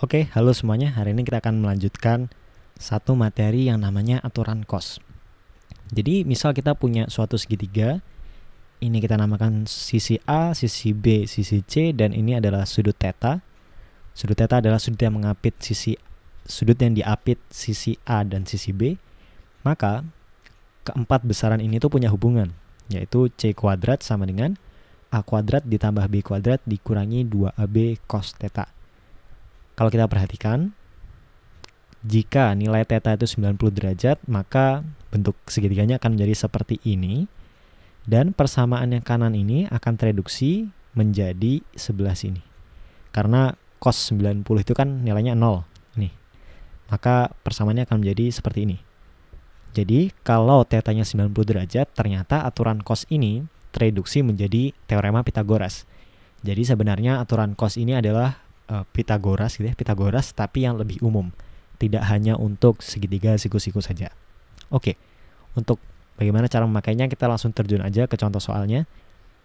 Oke, halo semuanya. Hari ini kita akan melanjutkan satu materi yang namanya aturan kos. Jadi, misal kita punya suatu segitiga, ini kita namakan sisi A, sisi B, sisi C, dan ini adalah sudut theta. Sudut theta adalah sudut yang mengapit sisi sudut yang diapit sisi A dan sisi B. Maka keempat besaran ini tuh punya hubungan, yaitu C kuadrat sama dengan A kuadrat ditambah B kuadrat dikurangi 2AB cos theta. Kalau kita perhatikan, jika nilai theta itu 90 derajat, maka bentuk segitiganya akan menjadi seperti ini. Dan persamaan yang kanan ini akan tereduksi menjadi sebelah sini. Karena cos 90 itu kan nilainya 0. Nih. Maka persamaannya akan menjadi seperti ini. Jadi, kalau tetanya 90 derajat, ternyata aturan cos ini reduksi menjadi teorema Pitagoras. Jadi sebenarnya aturan kos ini adalah uh, eh, Pitagoras gitu ya, Pitagoras tapi yang lebih umum. Tidak hanya untuk segitiga siku-siku saja. Oke. Untuk bagaimana cara memakainya kita langsung terjun aja ke contoh soalnya.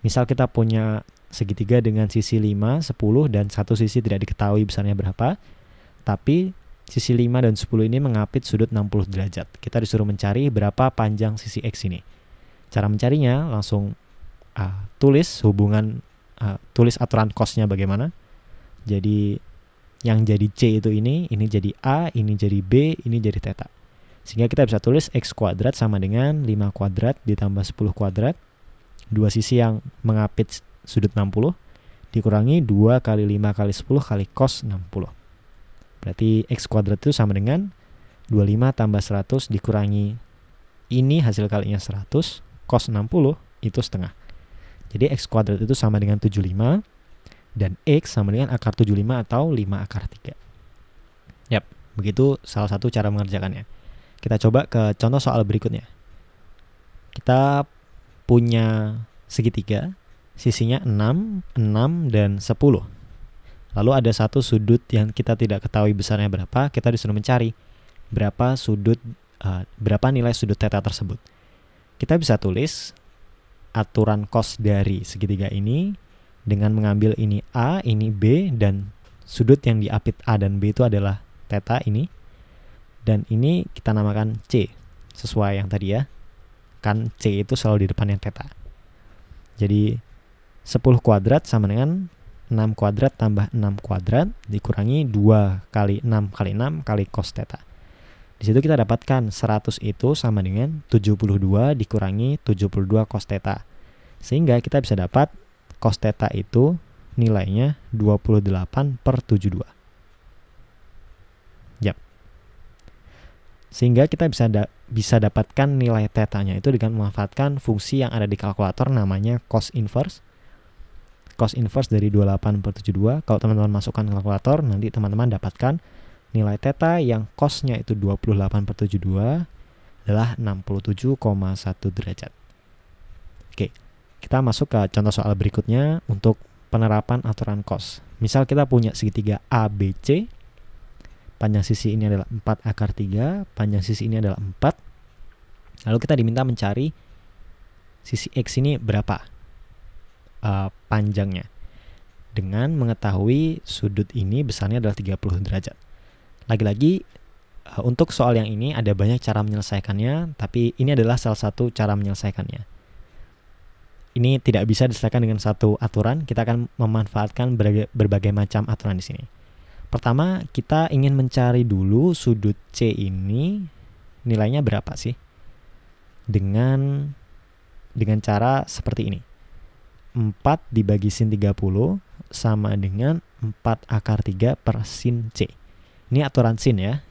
Misal kita punya segitiga dengan sisi 5, 10 dan satu sisi tidak diketahui besarnya berapa. Tapi sisi 5 dan 10 ini mengapit sudut 60 derajat. Kita disuruh mencari berapa panjang sisi X ini. Cara mencarinya langsung uh, tulis hubungan uh, tulis aturan kosnya bagaimana. Jadi yang jadi C itu ini, ini jadi A, ini jadi B, ini jadi teta. Sehingga kita bisa tulis X kuadrat sama dengan 5 kuadrat ditambah 10 kuadrat. Dua sisi yang mengapit sudut 60 dikurangi 2 kali 5 kali 10 kali cos 60. Berarti X kuadrat itu sama dengan 25 tambah 100 dikurangi ini hasil kalinya 100, cos 60 itu setengah. Jadi x kuadrat itu sama dengan 75 dan x sama dengan akar 75 atau 5 akar 3. Yap, begitu salah satu cara mengerjakannya. Kita coba ke contoh soal berikutnya. Kita punya segitiga, sisinya 6, 6, dan 10. Lalu ada satu sudut yang kita tidak ketahui besarnya berapa, kita disuruh mencari berapa sudut uh, berapa nilai sudut theta tersebut. Kita bisa tulis aturan kos dari segitiga ini dengan mengambil ini A, ini B, dan sudut yang diapit A dan B itu adalah teta ini. Dan ini kita namakan C, sesuai yang tadi ya. Kan C itu selalu di depannya teta. Jadi 10 kuadrat sama dengan 6 kuadrat tambah 6 kuadrat dikurangi 2 kali 6 kali 6 kali cos teta. Di situ kita dapatkan 100 itu sama dengan 72 dikurangi 72 cos theta. Sehingga kita bisa dapat cos theta itu nilainya 28 per 72. Yap. Sehingga kita bisa da bisa dapatkan nilai tetanya itu dengan memanfaatkan fungsi yang ada di kalkulator namanya cos inverse. Cos inverse dari 28 per 72. Kalau teman-teman masukkan kalkulator, nanti teman-teman dapatkan Nilai theta yang kosnya itu 28 per 72 adalah 67,1 derajat. Oke, kita masuk ke contoh soal berikutnya untuk penerapan aturan kos. Misal kita punya segitiga ABC, panjang sisi ini adalah 4 akar 3, panjang sisi ini adalah 4. Lalu kita diminta mencari sisi X ini berapa uh, panjangnya. Dengan mengetahui sudut ini besarnya adalah 30 derajat. Lagi-lagi eh, untuk soal yang ini ada banyak cara menyelesaikannya, tapi ini adalah salah satu cara menyelesaikannya. Ini tidak bisa diselesaikan dengan satu aturan, kita akan memanfaatkan berbagai, berbagai macam aturan di sini. Pertama, kita ingin mencari dulu sudut C ini nilainya berapa sih? Dengan dengan cara seperti ini. 4 dibagi sin 30 sama dengan 4 akar 3 per sin C. Ini aturan sin ya.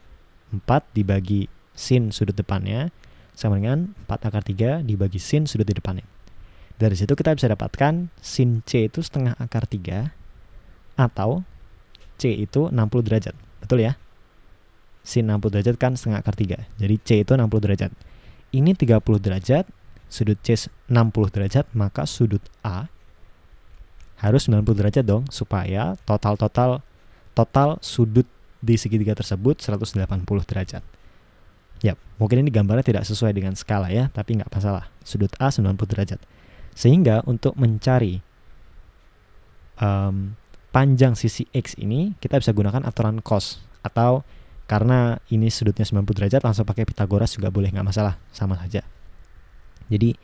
4 dibagi sin sudut depannya sama dengan 4 akar 3 dibagi sin sudut di depannya. Dari situ kita bisa dapatkan sin C itu setengah akar 3 atau C itu 60 derajat. Betul ya? Sin 60 derajat kan setengah akar 3. Jadi C itu 60 derajat. Ini 30 derajat, sudut C 60 derajat, maka sudut A harus 90 derajat dong supaya total-total total sudut di segitiga tersebut 180 derajat. Yap, mungkin ini gambarnya tidak sesuai dengan skala ya, tapi nggak masalah. Sudut A 90 derajat. Sehingga untuk mencari um, panjang sisi X ini, kita bisa gunakan aturan cos. Atau karena ini sudutnya 90 derajat, langsung pakai Pitagoras juga boleh, nggak masalah. Sama saja. Jadi,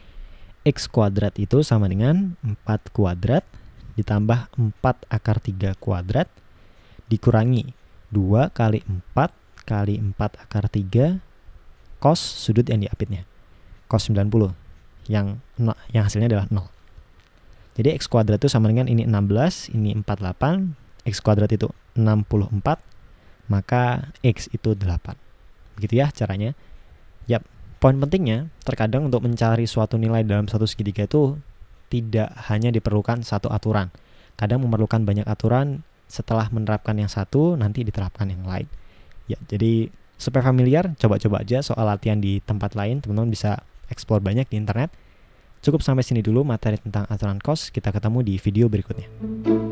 X kuadrat itu sama dengan 4 kuadrat ditambah 4 akar 3 kuadrat dikurangi 2 kali 4 kali 4 akar 3 cos sudut yang diapitnya. Cos 90 yang yang hasilnya adalah 0. Jadi x kuadrat itu sama dengan ini 16, ini 48, x kuadrat itu 64, maka x itu 8. Begitu ya caranya. Yap, poin pentingnya terkadang untuk mencari suatu nilai dalam satu segitiga itu tidak hanya diperlukan satu aturan. Kadang memerlukan banyak aturan setelah menerapkan yang satu nanti diterapkan yang lain ya jadi supaya familiar coba-coba aja soal latihan di tempat lain teman-teman bisa explore banyak di internet cukup sampai sini dulu materi tentang aturan kos kita ketemu di video berikutnya